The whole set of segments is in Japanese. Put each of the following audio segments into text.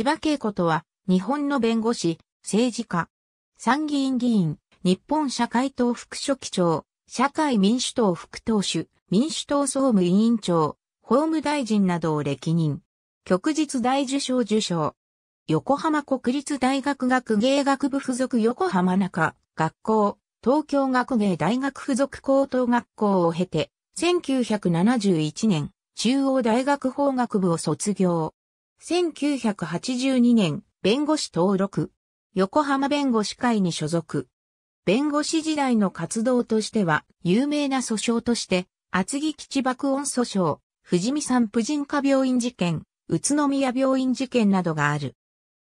千葉恵子とは、日本の弁護士、政治家、参議院議員、日本社会党副書記長、社会民主党副党首、民主党総務委員長、法務大臣などを歴任。旭日大受賞受賞。横浜国立大学学芸学部附属横浜中学校、東京学芸大学附属高等学校を経て、1971年、中央大学法学部を卒業。1982年、弁護士登録。横浜弁護士会に所属。弁護士時代の活動としては、有名な訴訟として、厚木基地爆音訴訟、富士見産婦人科病院事件、宇都宮病院事件などがある。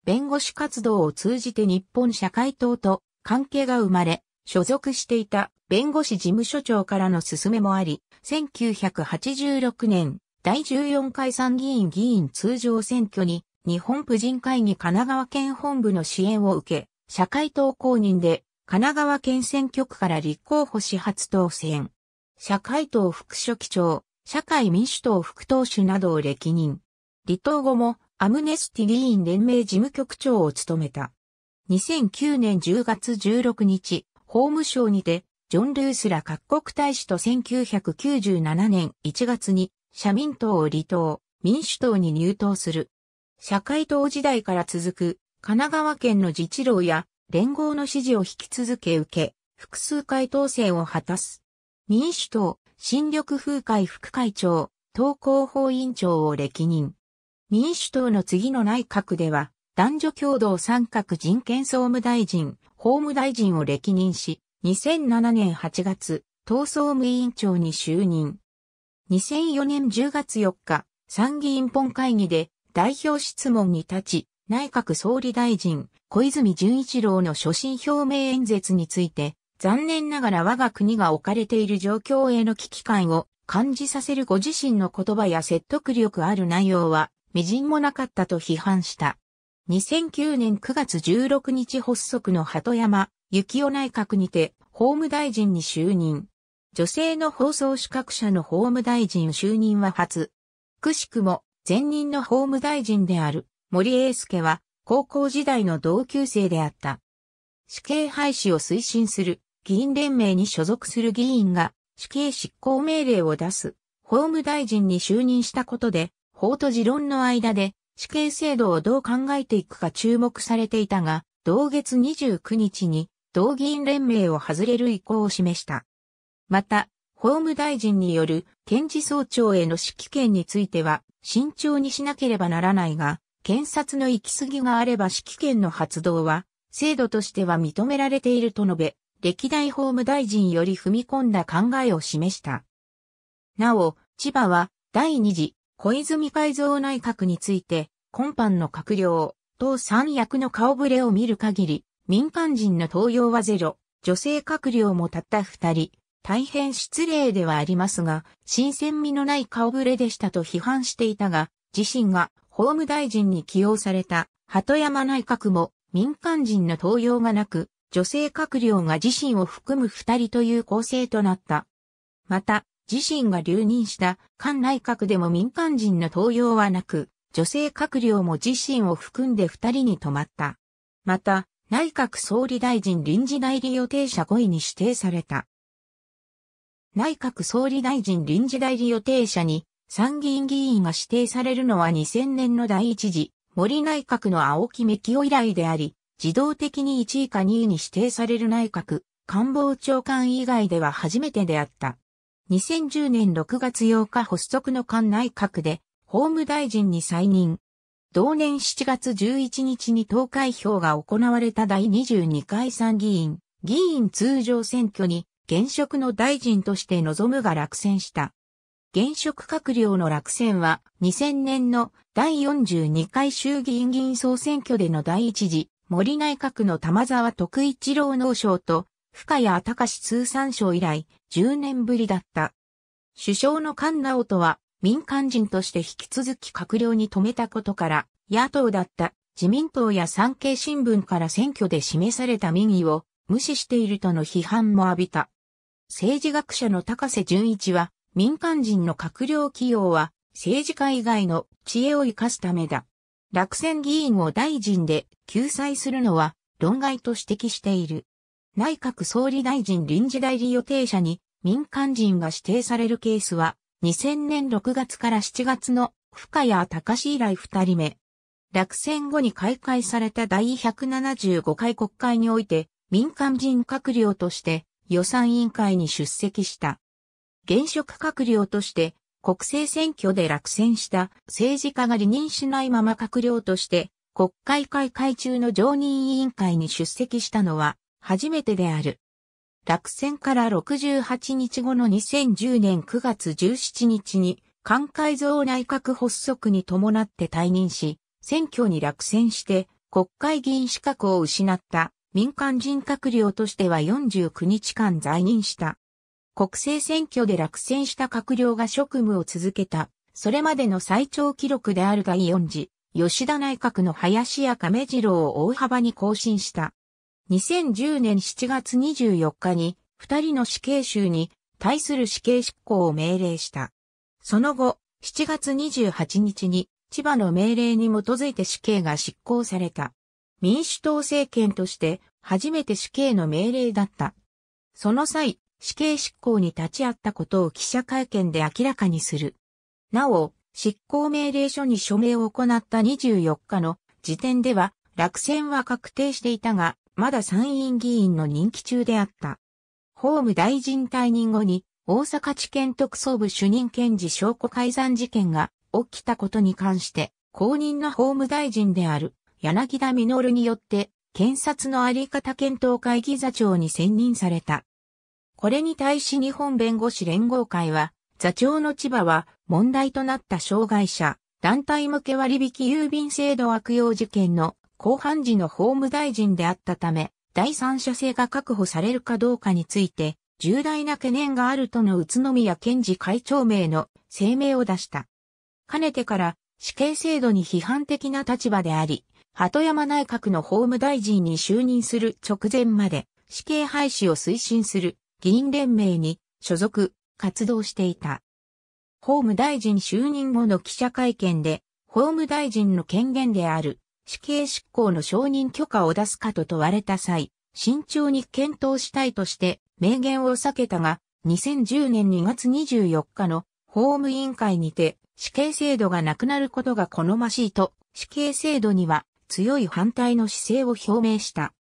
弁護士活動を通じて日本社会党と関係が生まれ、所属していた弁護士事務所長からの勧めもあり、1986年、第14回参議院議員通常選挙に、日本婦人会議神奈川県本部の支援を受け、社会党公認で、神奈川県選挙区から立候補し初当選。社会党副書記長、社会民主党副党首などを歴任。離党後も、アムネスティ議員連盟事務局長を務めた。2009年10月16日、法務省にて、ジョン・ルースら各国大使と1997年1月に社民党を離党、民主党に入党する。社会党時代から続く、神奈川県の自治労や連合の支持を引き続け受け、複数回当選を果たす。民主党、新緑風会副会長、党広報委員長を歴任。民主党の次の内閣では、男女共同参画人権総務大臣、法務大臣を歴任し、2007年8月、党総務委員長に就任。2004年10月4日、参議院本会議で代表質問に立ち、内閣総理大臣、小泉純一郎の所信表明演説について、残念ながら我が国が置かれている状況への危機感を感じさせるご自身の言葉や説得力ある内容は、微塵もなかったと批判した。2009年9月16日発足の鳩山、幸夫内閣にて、法務大臣に就任。女性の放送資格者の法務大臣就任は初。くしくも、前任の法務大臣である森英介は、高校時代の同級生であった。死刑廃止を推進する議員連盟に所属する議員が死刑執行命令を出す法務大臣に就任したことで、法と持論の間で死刑制度をどう考えていくか注目されていたが、同月29日に同議員連盟を外れる意向を示した。また、法務大臣による検事総長への指揮権については慎重にしなければならないが、検察の行き過ぎがあれば指揮権の発動は制度としては認められていると述べ、歴代法務大臣より踏み込んだ考えを示した。なお、千葉は第2次小泉改造内閣について、今般の閣僚、党三役の顔ぶれを見る限り、民間人の登用はゼロ、女性閣僚もたった二人、大変失礼ではありますが、新鮮味のない顔ぶれでしたと批判していたが、自身が法務大臣に起用された鳩山内閣も民間人の登用がなく、女性閣僚が自身を含む二人という構成となった。また、自身が留任した菅内閣でも民間人の登用はなく、女性閣僚も自身を含んで二人に止まった。また、内閣総理大臣臨時代理予定者5位に指定された。内閣総理大臣臨時代理予定者に参議院議員が指定されるのは2000年の第一次森内閣の青木き雄以来であり、自動的に1位か2位に指定される内閣官房長官以外では初めてであった。2010年6月8日発足の官内閣で法務大臣に再任。同年7月11日に投開票が行われた第22回参議院議員通常選挙に現職の大臣として望むが落選した。現職閣僚の落選は2000年の第42回衆議院議員総選挙での第一次森内閣の玉沢徳一郎農省と深谷隆通産省以来10年ぶりだった。首相の菅直人は民間人として引き続き閣僚に止めたことから野党だった自民党や産経新聞から選挙で示された民意を無視しているとの批判も浴びた。政治学者の高瀬淳一は、民間人の閣僚起用は、政治家以外の知恵を生かすためだ。落選議員を大臣で救済するのは論外と指摘している。内閣総理大臣臨時代理予定者に民間人が指定されるケースは2000年6月から7月の深谷隆以来2人目。落選後に開会された第175回国会において民間人閣僚として予算委員会に出席した。現職閣僚として国政選挙で落選した政治家が離任しないまま閣僚として国会開会中の常任委員会に出席したのは初めてである。落選から68日後の2010年9月17日に官会増内閣発足に伴って退任し、選挙に落選して国会議員資格を失った民間人閣僚としては49日間在任した。国政選挙で落選した閣僚が職務を続けた、それまでの最長記録である第4次、吉田内閣の林家亀次郎を大幅に更新した。2010年7月24日に、二人の死刑囚に対する死刑執行を命令した。その後、7月28日に、千葉の命令に基づいて死刑が執行された。民主党政権として初めて死刑の命令だった。その際、死刑執行に立ち会ったことを記者会見で明らかにする。なお、執行命令書に署名を行った24日の時点では落選は確定していたが、まだ参院議員の任期中であった。法務大臣退任後に大阪地検特捜部主任検事証拠改ざん事件が起きたことに関して公認の法務大臣である柳田稔によって、検察のあり方検討会議座長に選任された。これに対し日本弁護士連合会は、座長の千葉は問題となった障害者、団体向け割引郵便制度悪用事件の後半時の法務大臣であったため、第三者性が確保されるかどうかについて、重大な懸念があるとの宇都宮健治会長名の声明を出した。かねてから死刑制度に批判的な立場であり、鳩山内閣の法務大臣に就任する直前まで死刑廃止を推進する議員連盟に所属、活動していた。法務大臣就任後の記者会見で、法務大臣の権限である死刑執行の承認許可を出すかと問われた際、慎重に検討したいとして明言を避けたが、2010年2月24日の法務委員会にて死刑制度がなくなることが好ましいと死刑制度には強い反対の姿勢を表明した。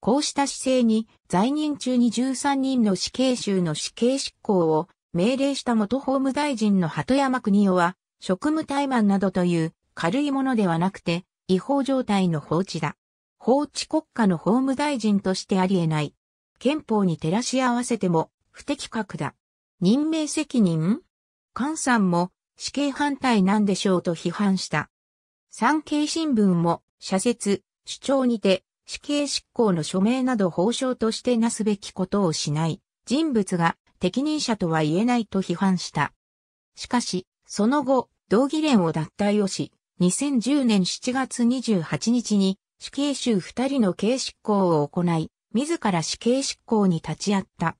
こうした姿勢に在任中に13人の死刑囚の死刑執行を命令した元法務大臣の鳩山国夫は職務怠慢などという軽いものではなくて違法状態の放置だ。法治国家の法務大臣としてあり得ない。憲法に照らし合わせても不適格だ。任命責任菅さんも死刑反対なんでしょうと批判した。産経新聞も、社説、主張にて、死刑執行の署名など報奨としてなすべきことをしない、人物が適任者とは言えないと批判した。しかし、その後、同議連を脱退をし、2010年7月28日に死刑囚二人の刑執行を行い、自ら死刑執行に立ち会った。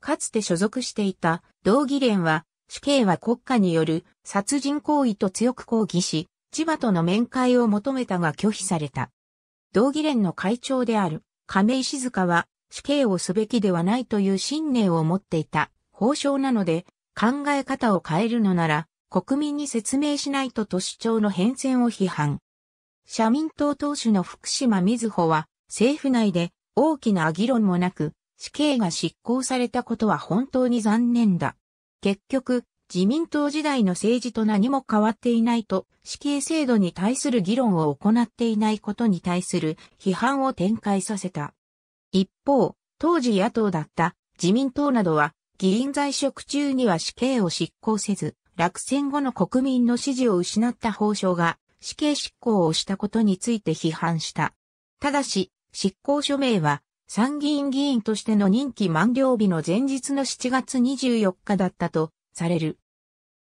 かつて所属していた同議連は死刑は国家による殺人行為と強く抗議し、千葉との面会を求めたが拒否された。同議連の会長である亀井静香は死刑をすべきではないという信念を持っていた法相なので考え方を変えるのなら国民に説明しないとと主張の変遷を批判。社民党党首の福島瑞穂は政府内で大きな議論もなく死刑が執行されたことは本当に残念だ。結局、自民党時代の政治と何も変わっていないと、死刑制度に対する議論を行っていないことに対する批判を展開させた。一方、当時野党だった自民党などは、議員在職中には死刑を執行せず、落選後の国民の支持を失った法相が死刑執行をしたことについて批判した。ただし、執行署名は参議院議員としての任期満了日の前日の7月24日だったとされる。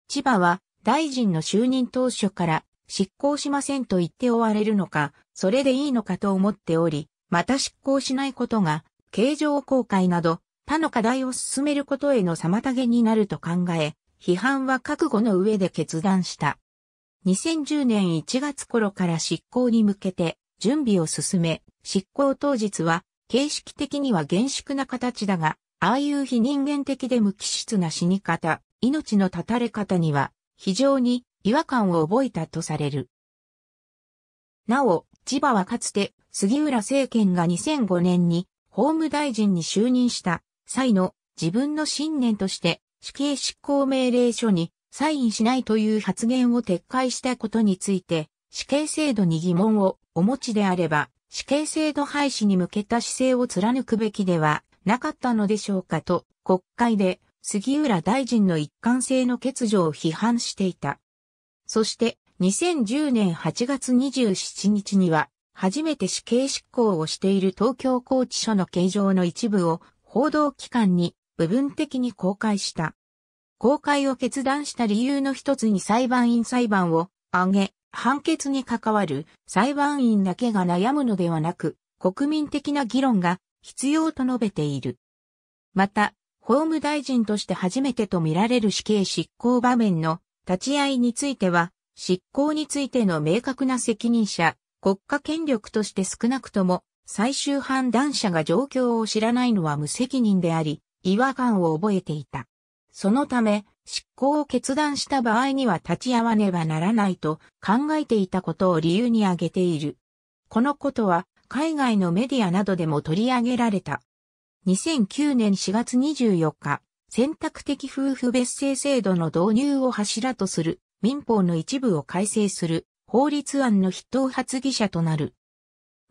千葉は大臣の就任当初から執行しませんと言って追われるのか、それでいいのかと思っており、また執行しないことが、形状公開など、他の課題を進めることへの妨げになると考え、批判は覚悟の上で決断した。2010年1月頃から執行に向けて準備を進め、執行当日は形式的には厳粛な形だが、ああいう非人間的で無機質な死に方、命の絶たれ方には非常に違和感を覚えたとされる。なお、千葉はかつて杉浦政権が2005年に法務大臣に就任した際の自分の信念として死刑執行命令書にサインしないという発言を撤回したことについて死刑制度に疑問をお持ちであれば死刑制度廃止に向けた姿勢を貫くべきではなかったのでしょうかと国会で杉浦大臣の一貫性の欠如を批判していた。そして、2010年8月27日には、初めて死刑執行をしている東京拘置所の形状の一部を報道機関に部分的に公開した。公開を決断した理由の一つに裁判員裁判を挙げ、判決に関わる裁判員だけが悩むのではなく、国民的な議論が必要と述べている。また、法務大臣として初めてと見られる死刑執行場面の立ち会いについては、執行についての明確な責任者、国家権力として少なくとも最終判断者が状況を知らないのは無責任であり、違和感を覚えていた。そのため、執行を決断した場合には立ち会わねばならないと考えていたことを理由に挙げている。このことは海外のメディアなどでも取り上げられた。2009年4月24日、選択的夫婦別姓制度の導入を柱とする民法の一部を改正する法律案の筆頭発議者となる。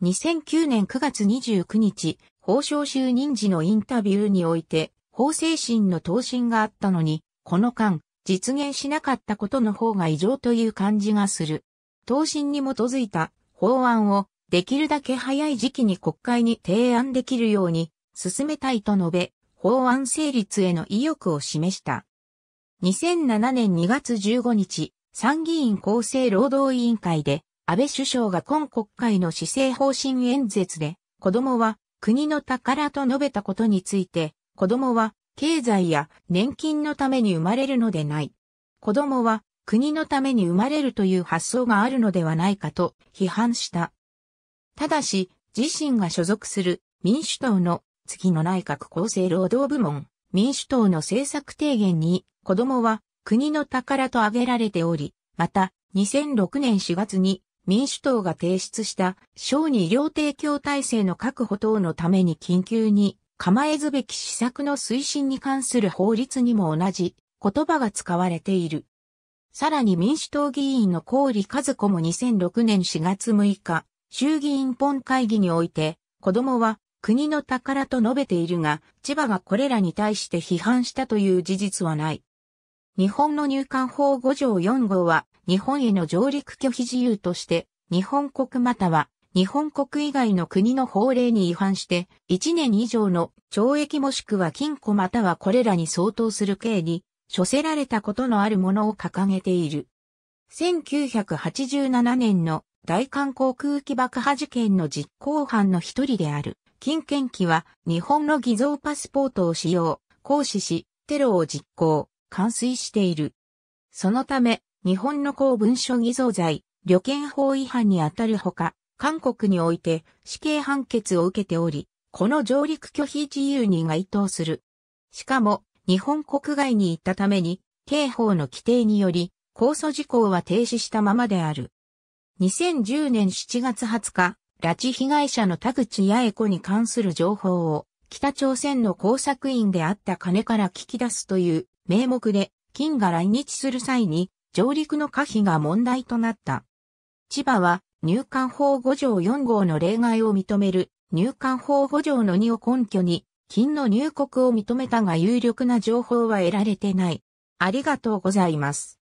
2009年9月29日、法相就任時のインタビューにおいて、法制審の答申があったのに、この間、実現しなかったことの方が異常という感じがする。答申に基づいた法案をできるだけ早い時期に国会に提案できるように進めたいと述べ、法案成立への意欲を示した。2007年2月15日、参議院厚生労働委員会で、安倍首相が今国会の施政方針演説で、子供は国の宝と述べたことについて、子供は経済や年金のために生まれるのでない。子供は国のために生まれるという発想があるのではないかと批判した。ただし、自身が所属する民主党の次の内閣厚生労働部門、民主党の政策提言に、子供は国の宝と挙げられており、また、2006年4月に民主党が提出した小児医療提供体制の確保等のために緊急に構えずべき施策の推進に関する法律にも同じ言葉が使われている。さらに民主党議員の小利和子も2006年4月6日、衆議院本会議において、子供は国の宝と述べているが、千葉がこれらに対して批判したという事実はない。日本の入管法5条4号は、日本への上陸拒否自由として、日本国または、日本国以外の国の法令に違反して、1年以上の懲役もしくは禁錮またはこれらに相当する刑に、処せられたことのあるものを掲げている。1987年の大韓航空機爆破事件の実行犯の一人である。金券機は日本の偽造パスポートを使用、行使し、テロを実行、完遂している。そのため、日本の公文書偽造罪、旅券法違反にあたるほか、韓国において死刑判決を受けており、この上陸拒否自由に該当する。しかも、日本国外に行ったために、刑法の規定により、控訴事項は停止したままである。2010年7月20日、拉致被害者の田口八重子に関する情報を、北朝鮮の工作員であった金から聞き出すという名目で、金が来日する際に、上陸の可否が問題となった。千葉は、入管法5条4号の例外を認める、入管法5条の2を根拠に、金の入国を認めたが有力な情報は得られてない。ありがとうございます。